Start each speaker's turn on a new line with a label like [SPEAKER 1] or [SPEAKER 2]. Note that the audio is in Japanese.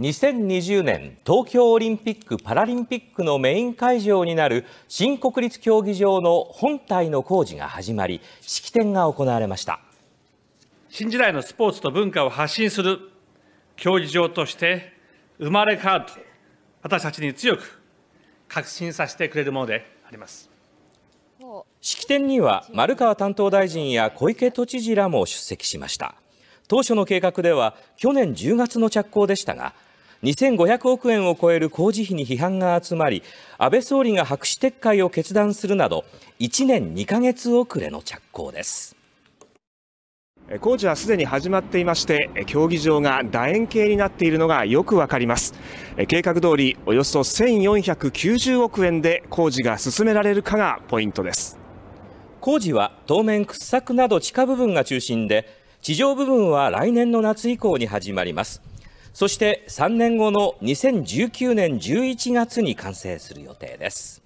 [SPEAKER 1] 2020年東京オリンピック・パラリンピックのメイン会場になる新国立競技場の本体の工事が始まり式典が行われまし
[SPEAKER 2] た新時代のスポーツと文化を発信する競技場として生まれ変わると私たちに強く確信させてくれるものであります
[SPEAKER 1] 式典には丸川担当大臣や小池都知事らも出席しました当初の計画では去年10月の着工でしたが2500億円を超える工事費に批判が集まり安倍総理が白紙撤回を決断するなど1年2か月遅れの着工です
[SPEAKER 3] 工事はすでに始まっていまして競技場が楕円形になっているのがよくわかります計画通りおよそ1490億円で工事
[SPEAKER 1] が進められるかがポイントです工事は当面掘削など地下部分が中心で地上部分は来年の夏以降に始まりますそして3年後の2019年11月に完成する予定です。